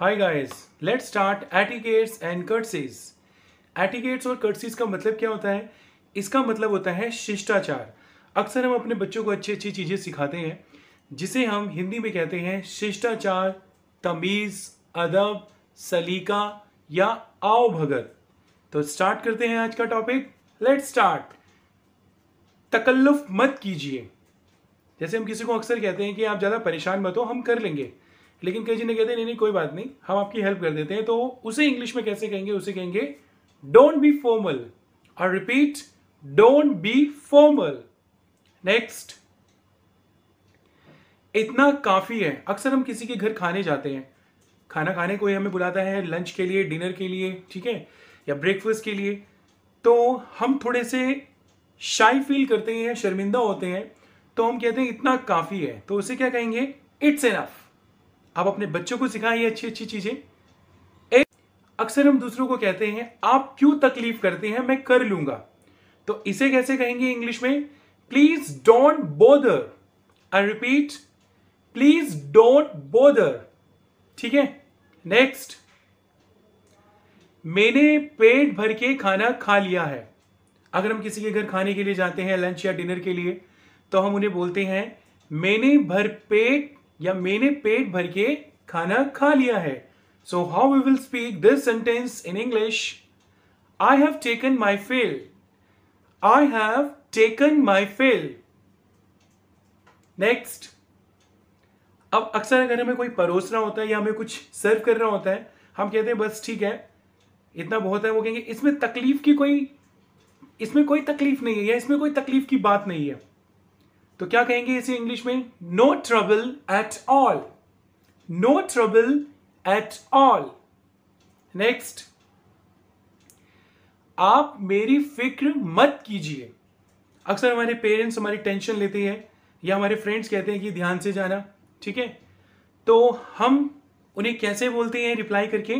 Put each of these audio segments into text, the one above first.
Hi guys let's start etiquettes and courtesies etiquettes और courtesies का मतलब क्या होता है इसका मतलब होता है शिष्टाचार अक्सर हम अपने बच्चों को अच्छी अच्छी चीज़ें सिखाते हैं जिसे हम हिंदी में कहते हैं शिष्टाचार तमीज़ अदब सलीका या आओ भगत तो स्टार्ट करते हैं आज का टॉपिक लेट स्टार्ट तकल्लुफ मत कीजिए जैसे हम किसी को अक्सर कहते हैं कि आप ज़्यादा परेशान मत हो हम कर लेंगे लेकिन कई ने कहते हैं नहीं नहीं कोई बात नहीं हम आपकी हेल्प कर देते हैं तो उसे इंग्लिश में कैसे कहेंगे उसे कहेंगे डोंट बी फॉर्मल और repeat don't be formal next इतना काफ़ी है अक्सर हम किसी के घर खाने जाते हैं खाना खाने कोई हमें बुलाता है लंच के लिए डिनर के लिए ठीक है या ब्रेकफास्ट के लिए तो हम थोड़े से शाई फील करते हैं शर्मिंदा होते हैं तो हम कहते हैं इतना काफ़ी है तो उसे क्या कहेंगे इट्स एनफ आप अपने बच्चों को सिखाएं ये अच्छी अच्छी चीजें अक्सर हम दूसरों को कहते हैं आप क्यों तकलीफ करते हैं मैं कर लूंगा तो इसे कैसे कहेंगे इंग्लिश में please don't bother I repeat please don't bother ठीक है नेक्स्ट मैंने पेट भर के खाना खा लिया है अगर हम किसी के घर खाने के लिए जाते हैं लंच या डिनर के लिए तो हम उन्हें बोलते हैं मैंने भर पेट या मैंने पेट भर के खाना खा लिया है so how we will speak this sentence in English I have taken my fill I have taken my fill next अब अक्सर अगर हमें कोई परोस रहा होता है या हमें कुछ सर्व कर रहा होता है हम कहते हैं बस ठीक है इतना बहुत है वो कहेंगे इसमें तकलीफ की कोई इसमें कोई तकलीफ नहीं है या इसमें कोई तकलीफ की बात नहीं है तो क्या कहेंगे इसे इंग्लिश में no trouble at all no trouble at all next आप मेरी फिक्र मत कीजिए अक्सर हमारे पेरेंट्स हमारी टेंशन लेते हैं या हमारे फ्रेंड्स कहते हैं कि ध्यान से जाना ठीक है तो हम उन्हें कैसे बोलते हैं रिप्लाई करके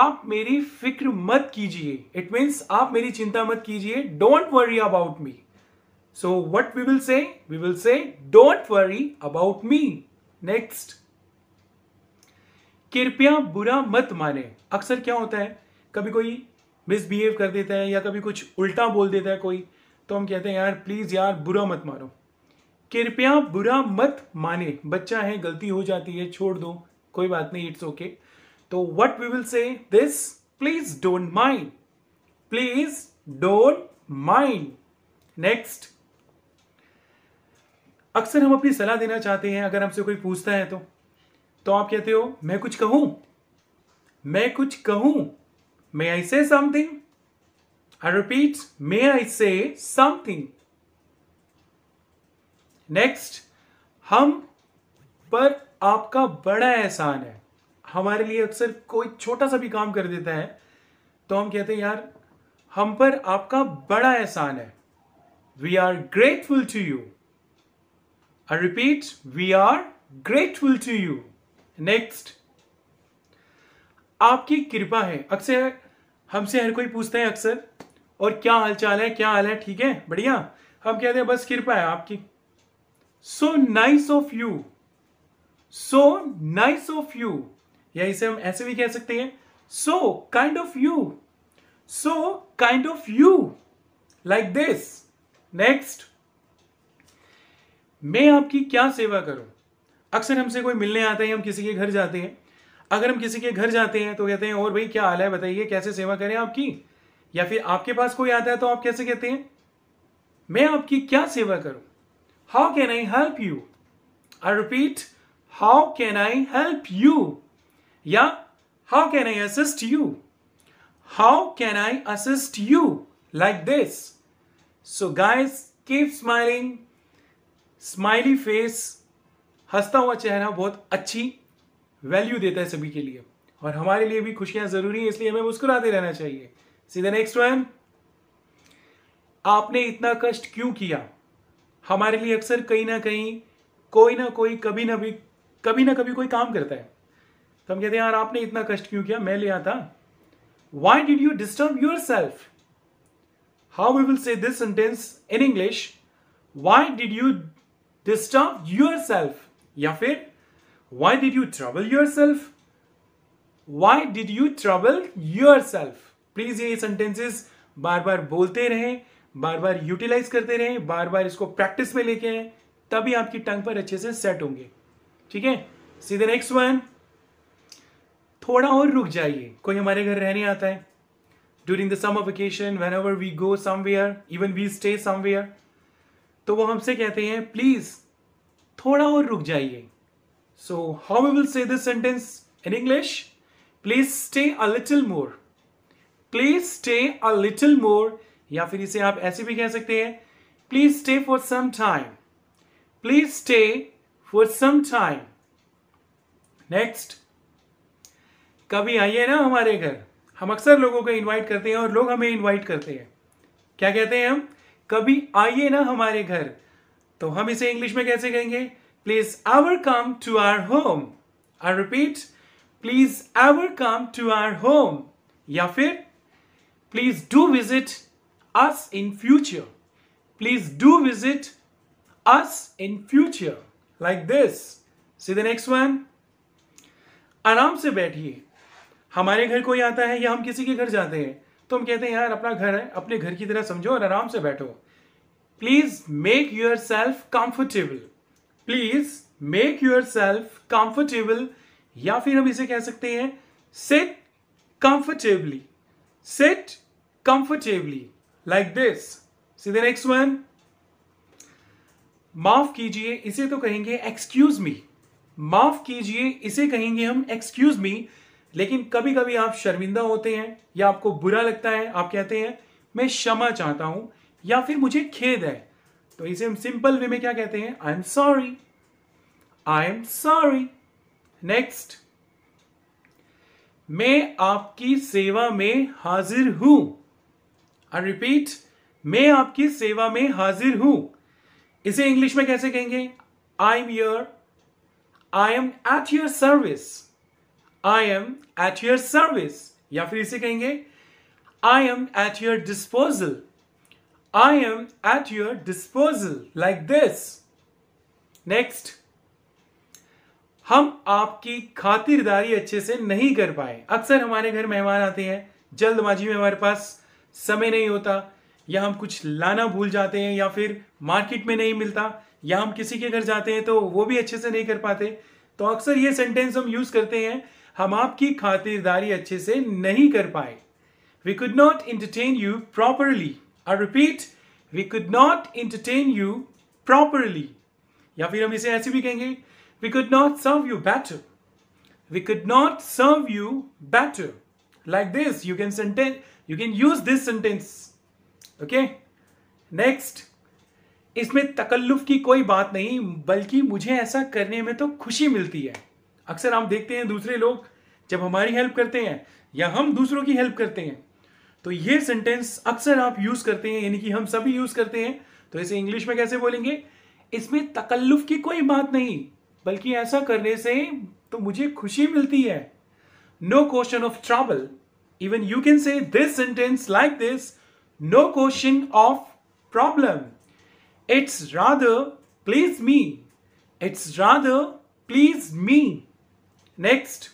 आप मेरी फिक्र मत कीजिए इट मीन्स आप मेरी चिंता मत कीजिए don't worry about me So what we will say? We will say, don't worry about me. Next. कृपया बुरा मत माने अक्सर क्या होता है कभी कोई मिसबिहेव कर देता है या कभी कुछ उल्टा बोल देता है कोई तो हम कहते हैं यार प्लीज़ यार बुरा मत मानो कृपया बुरा मत माने बच्चा है गलती हो जाती है छोड़ दो कोई बात नहीं इट्स ओके तो what we will say this please don't mind please don't mind next अक्सर हम अपनी सलाह देना चाहते हैं अगर हमसे कोई पूछता है तो तो आप कहते हो मैं कुछ कहूं मैं कुछ कहूं मे आई से समथिंग आई रिपीट मे आई से समथिंग नेक्स्ट हम पर आपका बड़ा एहसान है हमारे लिए अक्सर कोई छोटा सा भी काम कर देता है तो हम कहते हैं यार हम पर आपका बड़ा एहसान है we are grateful to you I repeat, we are grateful to you. Next. आपकी कृपा है अक्सर हमसे हर कोई पूछता है अक्सर और क्या हालचाल है क्या हाल है ठीक है बढ़िया हम कहते हैं बस कृपा है आपकी so nice of you so nice of you या इसे हम ऐसे भी कह सकते हैं so kind of you so kind of you like this next मैं आपकी क्या सेवा करूं अक्सर हमसे कोई मिलने आता है हम किसी के घर जाते हैं अगर हम किसी के घर जाते हैं तो कहते हैं और भाई क्या हाल है बताइए कैसे सेवा करें आपकी या फिर आपके पास कोई आता है तो आप कैसे कहते हैं मैं आपकी क्या सेवा करूं how can I help you I repeat how can I help you या how can I assist you how can I assist you like this so guys keep smiling smiley face हंसता हुआ चेहरा बहुत अच्छी वैल्यू देता है सभी के लिए और हमारे लिए भी खुशियां जरूरी है इसलिए हमें मुस्कुराते रहना चाहिए सीधा नेक्स्ट वन आपने इतना कष्ट क्यों किया हमारे लिए अक्सर कहीं ना कहीं कोई ना कोई कभी ना भी कभी ना कभी कोई काम करता है तो हम कहते हैं यार आपने इतना कष्ट क्यों किया मैं ले आता why did you disturb yourself how we will say this sentence in English why did you disturb yourself या फिर why did you travel yourself why did you travel yourself please ये sentences बार बार बोलते रहें बार बार utilise करते रहें बार बार इसको प्रैक्टिस में लेके आए तभी आपकी टंग पर अच्छे से सेट होंगे ठीक है सीधे नेक्स्ट वन थोड़ा और रुक जाइए कोई हमारे घर रहने आता है during the summer vacation whenever we go somewhere even we stay somewhere तो वो हमसे कहते हैं प्लीज थोड़ा और रुक जाइए so how we will say this sentence in English please stay a little more please stay a little more या फिर इसे आप ऐसे भी कह सकते हैं please stay for some time please stay for some time next कभी आइए ना हमारे घर हम अक्सर लोगों को इनवाइट करते हैं और लोग हमें इनवाइट करते हैं क्या कहते हैं हम कभी आइए ना हमारे घर तो हम इसे इंग्लिश में कैसे कहेंगे please our come to our home I repeat please our come to our home या फिर please do visit us in future please do visit us in future like this see the next one आराम से बैठिए हमारे घर कोई आता है या हम किसी के घर जाते हैं तुम तो कहते हैं यार अपना घर है अपने घर की तरह समझो और आराम से बैठो please make yourself comfortable please make yourself comfortable या फिर हम इसे कह सकते हैं sit comfortably sit comfortably like this see the next one माफ कीजिए इसे तो कहेंगे एक्सक्यूज मी माफ कीजिए इसे कहेंगे हम एक्सक्यूज मी लेकिन कभी कभी आप शर्मिंदा होते हैं या आपको बुरा लगता है आप कहते हैं मैं क्षमा चाहता हूं या फिर मुझे खेद है तो इसे हम सिंपल वे में क्या कहते हैं I am sorry I am sorry next मैं आपकी सेवा में हाजिर हूं आई रिपीट मैं आपकी सेवा में हाजिर हूं इसे इंग्लिश में कैसे कहेंगे I am your I am at your service I am at your service या फिर इसे कहेंगे I am at your disposal I am at your disposal like this next हम आपकी खातिरदारी अच्छे से नहीं कर पाए अक्सर हमारे घर मेहमान आते हैं जल्दबाजी में हमारे पास समय नहीं होता या हम कुछ लाना भूल जाते हैं या फिर मार्केट में नहीं मिलता या हम किसी के घर जाते हैं तो वो भी अच्छे से नहीं कर पाते तो अक्सर ये सेंटेंस हम यूज़ करते हैं हम आपकी खातिरदारी अच्छे से नहीं कर पाए we could not entertain you properly I repeat we could not entertain you properly या फिर हम इसे ऐसे भी कहेंगे we could not serve you better we could not serve you better like this you can sentence you can use this sentence okay next इसमें तकल्लुफ की कोई बात नहीं बल्कि मुझे ऐसा करने में तो खुशी मिलती है अक्सर हम देखते हैं दूसरे लोग जब हमारी हेल्प करते हैं या हम दूसरों की हेल्प करते हैं तो ये सेंटेंस अक्सर आप यूज़ करते हैं यानी कि हम सभी यूज़ करते हैं तो इसे इंग्लिश में कैसे बोलेंगे इसमें तकल्लुफ की कोई बात नहीं बल्कि ऐसा करने से तो मुझे खुशी मिलती है no question of travel even you can say this sentence like this no question of problem it's rather please me it's rather please me next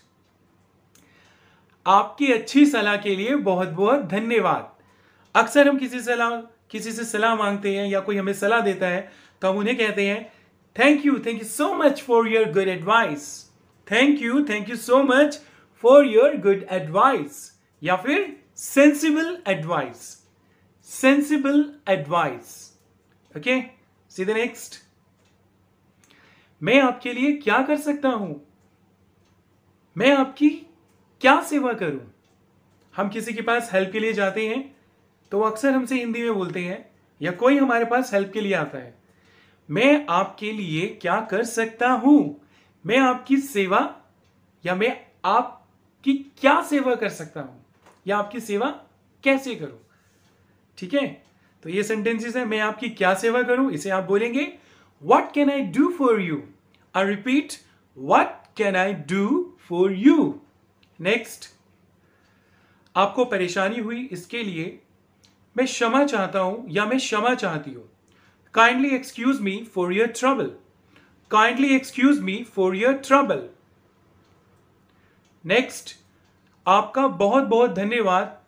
आपकी अच्छी सलाह के लिए बहुत बहुत धन्यवाद अक्सर हम किसी सलाह किसी से सलाह मांगते हैं या कोई हमें सलाह देता है तो हम उन्हें कहते हैं thank you thank you so much for your good advice thank you thank you so much for your good advice या फिर sensible advice sensible advice okay सीधे नेक्स्ट मैं आपके लिए क्या कर सकता हूं मैं आपकी क्या सेवा करूं हम किसी के पास हेल्प के लिए जाते हैं तो अक्सर हमसे हिंदी में बोलते हैं या कोई हमारे पास हेल्प के लिए आता है मैं आपके लिए क्या कर सकता हूं मैं आपकी सेवा या मैं आपकी क्या सेवा कर सकता हूं या आपकी सेवा कैसे करूं ठीक है तो ये सेंटेंसेस है मैं आपकी क्या सेवा करूं इसे आप बोलेंगे what can I do for you I repeat what can I do for you next आपको परेशानी हुई इसके लिए मैं क्षमा चाहता हूं या मैं क्षमा चाहती हूं kindly excuse me for your trouble kindly excuse me for your trouble next आपका बहुत बहुत धन्यवाद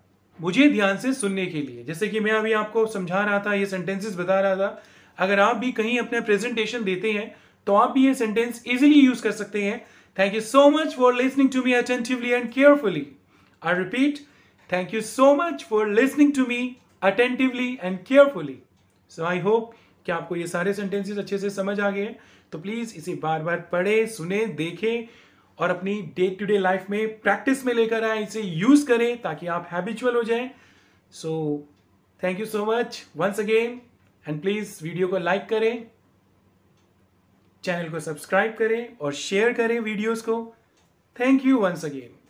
मुझे ध्यान से सुनने के लिए जैसे कि मैं अभी आपको समझा रहा था ये सेंटेंसेस बता रहा था अगर आप भी कहीं अपने प्रेजेंटेशन देते हैं तो आप भी ये सेंटेंस इजीली यूज कर सकते हैं Thank you so much for listening to me attentively and carefully. I repeat, thank you so much for listening to me attentively and carefully. So I hope कि आपको ये सारे सेंटेंसेस अच्छे से समझ आ गए हैं तो प्लीज़ इसे बार बार पढ़े सुने देखें और अपनी डे टू डे लाइफ में प्रैक्टिस में लेकर आए इसे यूज़ करें ताकि आप हैबिचुअल हो जाएं so thank you so much once again and please video को लाइक करें चैनल को सब्सक्राइब करें और शेयर करें वीडियोस को थैंक यू वंस अगेन